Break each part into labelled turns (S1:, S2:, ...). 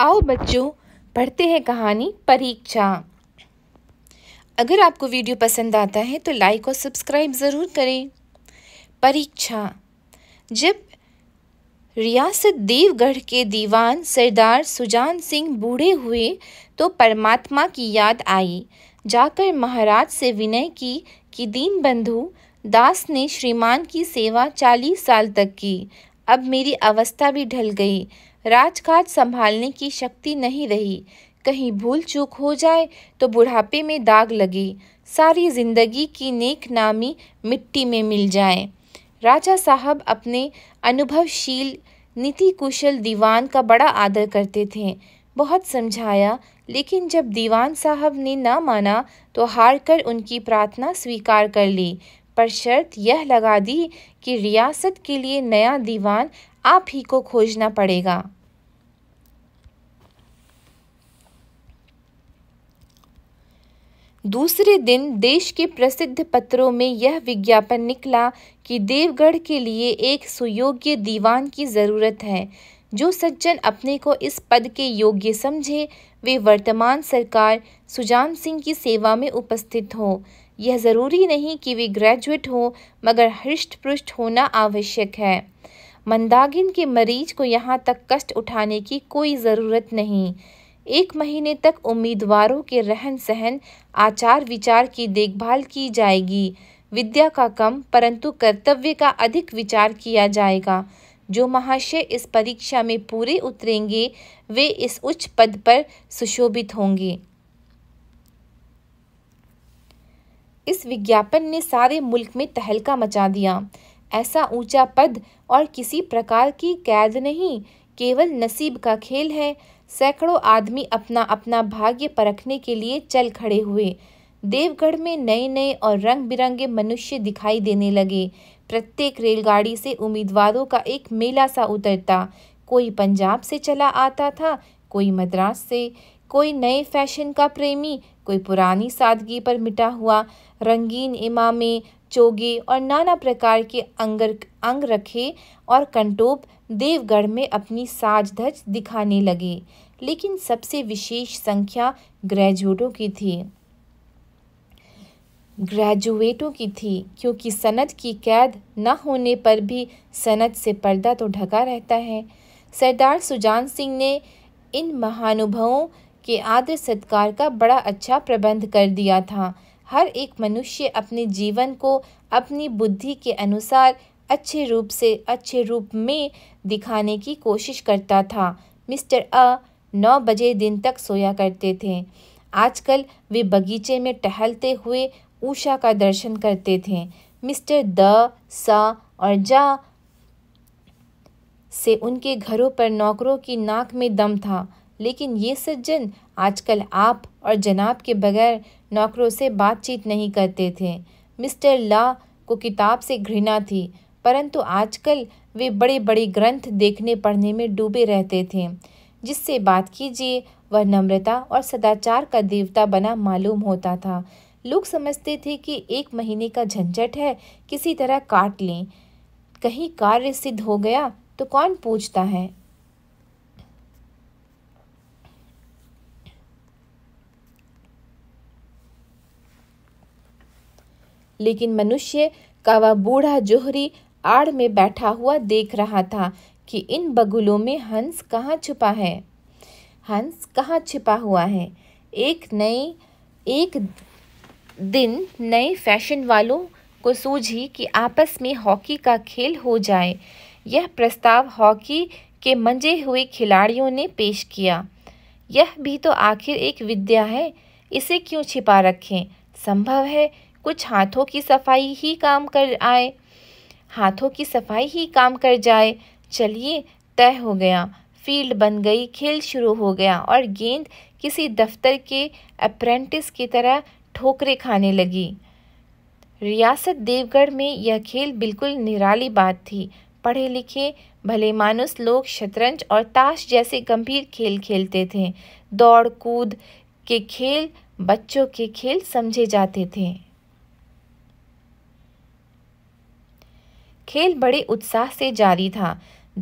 S1: आओ बच्चों पढ़ते हैं कहानी परीक्षा अगर आपको वीडियो पसंद आता है तो लाइक और सब्सक्राइब ज़रूर करें परीक्षा जब रियासत देवगढ़ के दीवान सरदार सुजान सिंह बूढ़े हुए तो परमात्मा की याद आई जाकर महाराज से विनय की कि दीन बंधु दास ने श्रीमान की सेवा चालीस साल तक की अब मेरी अवस्था भी ढल गई राजकाज संभालने की शक्ति नहीं रही कहीं भूल चूक हो जाए तो बुढ़ापे में दाग लगे सारी जिंदगी की नेक नामी मिट्टी में मिल जाए राजा साहब अपने अनुभवशील नीति कुशल दीवान का बड़ा आदर करते थे बहुत समझाया लेकिन जब दीवान साहब ने ना माना तो हार कर उनकी प्रार्थना स्वीकार कर ली पर शर्त यह लगा दी कि रियासत के लिए नया दीवान आप ही को खोजना पड़ेगा दूसरे दिन देश के प्रसिद्ध पत्रों में यह विज्ञापन निकला कि देवगढ़ के लिए एक सुयोग्य दीवान की ज़रूरत है जो सज्जन अपने को इस पद के योग्य समझे वे वर्तमान सरकार सुजान सिंह की सेवा में उपस्थित हो यह ज़रूरी नहीं कि वे ग्रेजुएट हों मगर हृष्ट पृष्ठ होना आवश्यक है मंदागिन के मरीज को यहाँ तक कष्ट उठाने की कोई ज़रूरत नहीं एक महीने तक उम्मीदवारों के रहन सहन आचार विचार की देखभाल की जाएगी विद्या का कम परंतु कर्तव्य का अधिक विचार किया जाएगा जो महाशय इस परीक्षा में पूरे उतरेंगे वे इस उच्च पद पर सुशोभित होंगे इस विज्ञापन ने सारे मुल्क में तहलका मचा दिया ऐसा ऊंचा पद और किसी प्रकार की कैद नहीं केवल नसीब का खेल है सैकड़ों आदमी अपना अपना भाग्य परखने के लिए चल खड़े हुए देवगढ़ में नए नए और रंग बिरंगे मनुष्य दिखाई देने लगे प्रत्येक रेलगाड़ी से उम्मीदवारों का एक मेला सा उतरता कोई पंजाब से चला आता था कोई मद्रास से कोई नए फैशन का प्रेमी कोई पुरानी सादगी पर मिटा हुआ रंगीन इमामे चोगी और नाना प्रकार के अंगर अंग रखे और कंटोप देवगढ़ में अपनी साज धज दिखाने लगे लेकिन सबसे विशेष संख्या ग्रेजुएटों की थी ग्रेजुएटों की थी क्योंकि सनत की कैद न होने पर भी सनत से पर्दा तो ढका रहता है सरदार सुजान सिंह ने इन महानुभवों के आदर सत्कार का बड़ा अच्छा प्रबंध कर दिया था हर एक मनुष्य अपने जीवन को अपनी बुद्धि के अनुसार अच्छे रूप से अच्छे रूप में दिखाने की कोशिश करता था मिस्टर अ नौ बजे दिन तक सोया करते थे आजकल वे बगीचे में टहलते हुए ऊषा का दर्शन करते थे मिस्टर द सा और जा से उनके घरों पर नौकरों की नाक में दम था लेकिन ये सज्जन आजकल आप और जनाब के बगैर नौकरों से बातचीत नहीं करते थे मिस्टर ला को किताब से घृणा थी परंतु आजकल वे बड़े बड़े ग्रंथ देखने पढ़ने में डूबे रहते थे जिससे बात कीजिए वह नम्रता और सदाचार का देवता बना मालूम होता था लोग समझते थे कि एक महीने का झंझट है किसी तरह काट लें कहीं कार्य सिद्ध हो गया तो कौन पूछता है लेकिन मनुष्य का वह बूढ़ा जोहरी आड़ में बैठा हुआ देख रहा था कि इन बगुलों में हंस कहाँ छुपा है हंस कहाँ छिपा हुआ है एक नई एक दिन नए फैशन वालों को सूझी कि आपस में हॉकी का खेल हो जाए यह प्रस्ताव हॉकी के मंजे हुए खिलाड़ियों ने पेश किया यह भी तो आखिर एक विद्या है इसे क्यों छिपा रखें संभव है कुछ हाथों की सफाई ही काम कर आए हाथों की सफाई ही काम कर जाए चलिए तय हो गया फील्ड बन गई खेल शुरू हो गया और गेंद किसी दफ्तर के अप्रेंटिस की तरह ठोकरे खाने लगी रियासत देवगढ़ में यह खेल बिल्कुल निराली बात थी पढ़े लिखे भले मानुस लोग शतरंज और ताश जैसे गंभीर खेल खेलते थे दौड़ कूद के खेल बच्चों के खेल समझे जाते थे खेल बड़े उत्साह से जारी था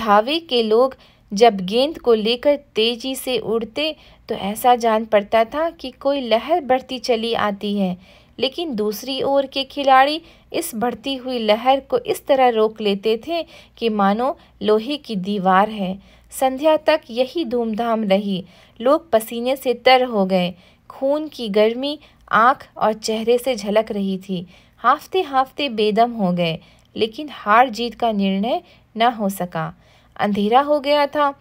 S1: धावे के लोग जब गेंद को लेकर तेजी से उड़ते तो ऐसा जान पड़ता था कि कोई लहर बढ़ती चली आती है लेकिन दूसरी ओर के खिलाड़ी इस बढ़ती हुई लहर को इस तरह रोक लेते थे कि मानो लोहे की दीवार है संध्या तक यही धूमधाम रही लोग पसीने से तर हो गए खून की गर्मी आँख और चेहरे से झलक रही थी हाफते हाफते बेदम हो गए लेकिन हार जीत का निर्णय न हो सका अंधेरा हो गया था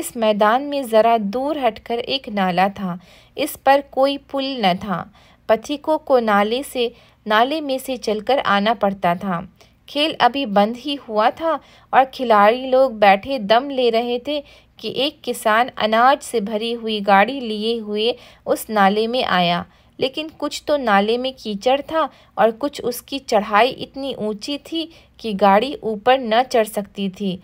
S1: इस मैदान में ज़रा दूर हटकर एक नाला था इस पर कोई पुल न था पथिकों को नाले से नाले में से चलकर आना पड़ता था खेल अभी बंद ही हुआ था और खिलाड़ी लोग बैठे दम ले रहे थे कि एक किसान अनाज से भरी हुई गाड़ी लिए हुए उस नाले में आया लेकिन कुछ तो नाले में कीचड़ था और कुछ उसकी चढ़ाई इतनी ऊंची थी कि गाड़ी ऊपर न चढ़ सकती थी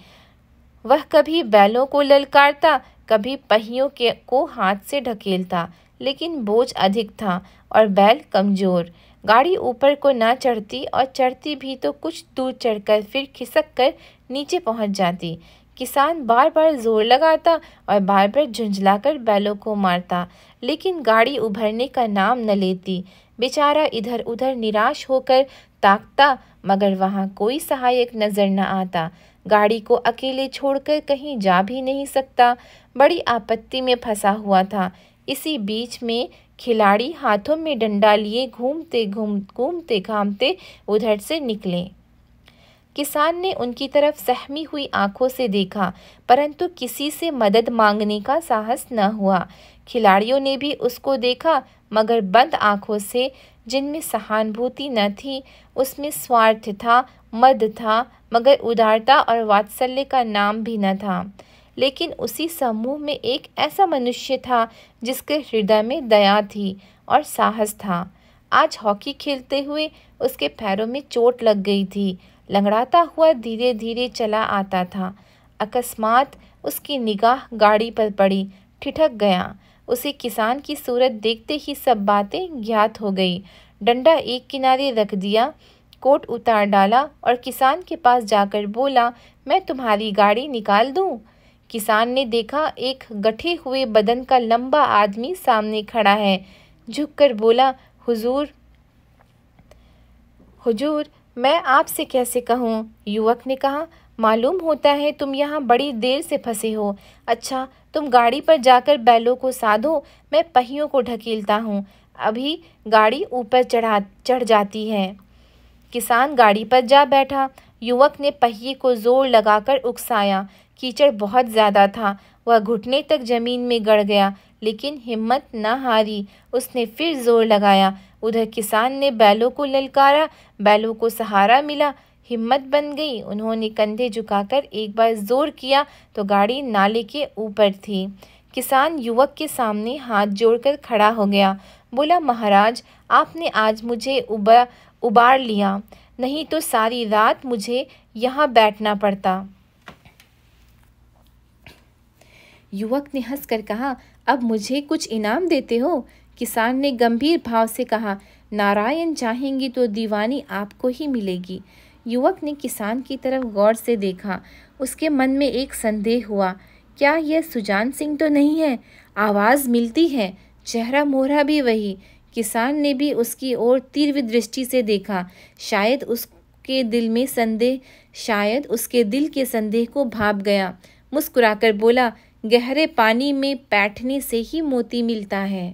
S1: वह कभी बैलों को ललकारता कभी पहियों के को हाथ से ढकेलता लेकिन बोझ अधिक था और बैल कमज़ोर गाड़ी ऊपर को ना चढ़ती और चढ़ती भी तो कुछ दूर चढ़कर फिर खिसक कर नीचे पहुंच जाती किसान बार बार जोर लगाता और बार बार झुंझलाकर बैलों को मारता लेकिन गाड़ी उभरने का नाम न लेती बेचारा इधर उधर निराश होकर ताकता मगर वहाँ कोई सहायक नज़र न आता गाड़ी को अकेले छोड़कर कहीं जा भी नहीं सकता बड़ी आपत्ति में फंसा हुआ था इसी बीच में खिलाड़ी हाथों में डंडा लिए घूमते घूम घूमते घामते उधर से निकले किसान ने उनकी तरफ सहमी हुई आंखों से देखा परंतु किसी से मदद मांगने का साहस न हुआ खिलाड़ियों ने भी उसको देखा मगर बंद आंखों से जिनमें सहानुभूति न थी उसमें स्वार्थ था मद था मगर उदारता और वात्सल्य का नाम भी न था लेकिन उसी समूह में एक ऐसा मनुष्य था जिसके हृदय में दया थी और साहस था आज हॉकी खेलते हुए उसके पैरों में चोट लग गई थी लंगड़ाता हुआ धीरे धीरे चला आता था अकस्मात उसकी निगाह गाड़ी पर पड़ी ठिठक गया उसे किसान की सूरत देखते ही सब बातें ज्ञात हो गई डंडा एक किनारे रख दिया कोट उतार डाला और किसान के पास जाकर बोला मैं तुम्हारी गाड़ी निकाल दूँ किसान ने देखा एक गठे हुए बदन का लंबा आदमी सामने खड़ा है झुककर बोला हुजूर हुजूर मैं आपसे कैसे कहूँ युवक ने कहा मालूम होता है तुम यहाँ बड़ी देर से फंसे हो अच्छा तुम गाड़ी पर जाकर बैलों को साधो मैं पहियों को ढकेलता हूँ अभी गाड़ी ऊपर चढ़ा चढ़ जाती है किसान गाड़ी पर जा बैठा युवक ने पहिए को जोर लगाकर उकसाया कीचड़ बहुत ज़्यादा था वह घुटने तक जमीन में गड़ गया लेकिन हिम्मत न हारी उसने फिर जोर लगाया उधर किसान ने बैलों को ललकारा बैलों को सहारा मिला हिम्मत बन गई उन्होंने कंधे झुकाकर एक बार जोर किया तो गाड़ी नाले के ऊपर थी किसान युवक के सामने हाथ जोड़कर खड़ा हो गया बोला महाराज आपने आज मुझे उबा उबार लिया नहीं तो सारी रात मुझे यहाँ बैठना पड़ता युवक ने हंसकर कहा अब मुझे कुछ इनाम देते हो किसान ने गंभीर भाव से कहा नारायण चाहेंगी तो दीवानी आपको ही मिलेगी युवक ने किसान की तरफ गौर से देखा उसके मन में एक संदेह हुआ क्या यह सुजान सिंह तो नहीं है आवाज़ मिलती है चेहरा मोहरा भी वही किसान ने भी उसकी ओर तीव्र दृष्टि से देखा शायद उसके दिल में संदेह शायद उसके दिल के संदेह को भाप गया मुस्कुराकर बोला गहरे पानी में बैठने से ही मोती मिलता है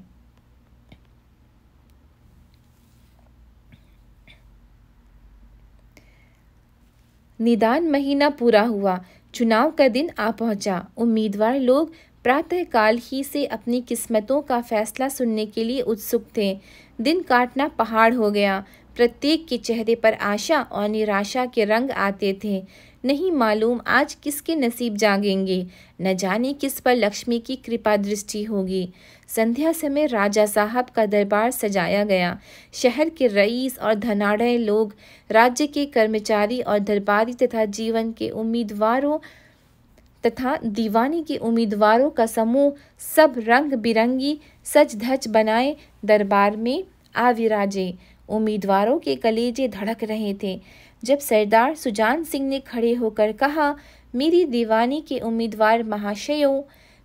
S1: निदान महीना पूरा हुआ चुनाव का दिन आ पहुंचा उम्मीदवार लोग प्रातःकाल ही से अपनी किस्मतों का फैसला सुनने के लिए उत्सुक थे दिन काटना पहाड़ हो गया प्रत्येक के चेहरे पर आशा और निराशा के रंग आते थे नहीं मालूम आज किसके नसीब जागेंगे न जाने किस पर लक्ष्मी की कृपा दृष्टि होगी संध्या समय राजा साहब का दरबार सजाया गया शहर के रईस और धनाढ़ लोग राज्य के कर्मचारी और दरबारी तथा जीवन के उम्मीदवारों तथा दीवानी के उम्मीदवारों का समूह सब रंग बिरंगी सच धज बनाए दरबार में आ विराजे उम्मीदवारों के कलेजे धड़क रहे थे जब सरदार सुजान सिंह ने खड़े होकर कहा मेरी दीवानी के उम्मीदवार महाशयों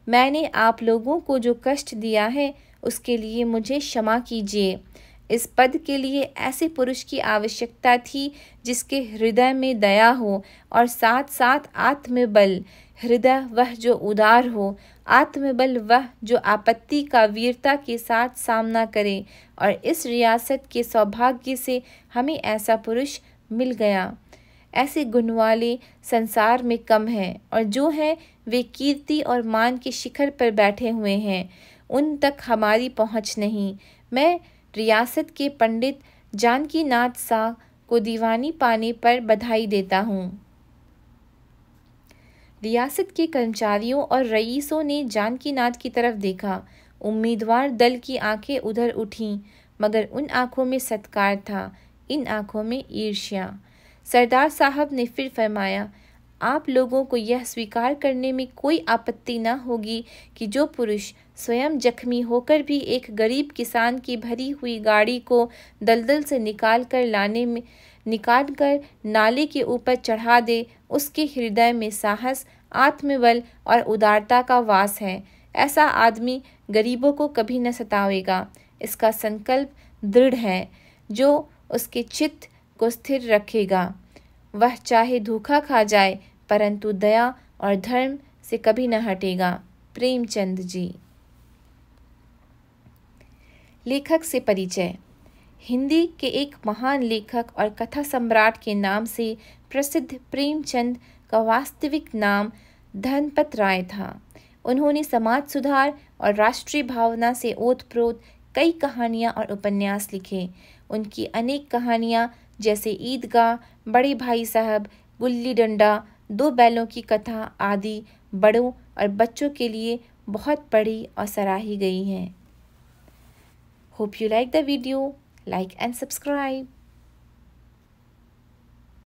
S1: मैंने आप लोगों को जो कष्ट दिया है उसके लिए मुझे क्षमा कीजिए इस पद के लिए ऐसे पुरुष की आवश्यकता थी जिसके हृदय में दया हो और साथ साथ आत्मबल हृदय वह जो उदार हो आत्मबल वह जो आपत्ति का वीरता के साथ सामना करे और इस रियासत के सौभाग्य से हमें ऐसा पुरुष मिल गया ऐसे गुण वाले संसार में कम हैं और जो हैं वे कीर्ति और मान के शिखर पर बैठे हुए हैं उन तक हमारी पहुंच नहीं मैं रियासत के पंडित नाथ शाह को दीवानी पाने पर बधाई देता हूँ रियासत के कर्मचारियों और रईसों ने जानकी नाथ की तरफ देखा उम्मीदवार दल की आंखें उधर उठीं मगर उन आंखों में सत्कार था इन आंखों में ईर्ष्या सरदार साहब ने फिर फरमाया आप लोगों को यह स्वीकार करने में कोई आपत्ति न होगी कि जो पुरुष स्वयं जख्मी होकर भी एक गरीब किसान की भरी हुई गाड़ी को दलदल से निकाल कर लाने में निकाल कर नाले के ऊपर चढ़ा दे उसके हृदय में साहस आत्मबल और उदारता का वास है ऐसा आदमी गरीबों को कभी न सतावेगा इसका संकल्प दृढ़ है जो उसके चित्त को स्थिर रखेगा वह चाहे धोखा खा जाए परंतु दया और धर्म से कभी न हटेगा प्रेमचंद जी लेखक से परिचय हिंदी के एक महान लेखक और कथा सम्राट के नाम से प्रसिद्ध प्रेमचंद का वास्तविक नाम धनपत राय था उन्होंने समाज सुधार और राष्ट्रीय भावना से ओतप्रोत कई कहानियाँ और उपन्यास लिखे उनकी अनेक कहानियाँ जैसे ईदगाह बड़े भाई साहब गुल्ली डंडा दो बैलों की कथा आदि बड़ों और बच्चों के लिए बहुत पढ़ी और सराही गई हैं hope you like the video like and subscribe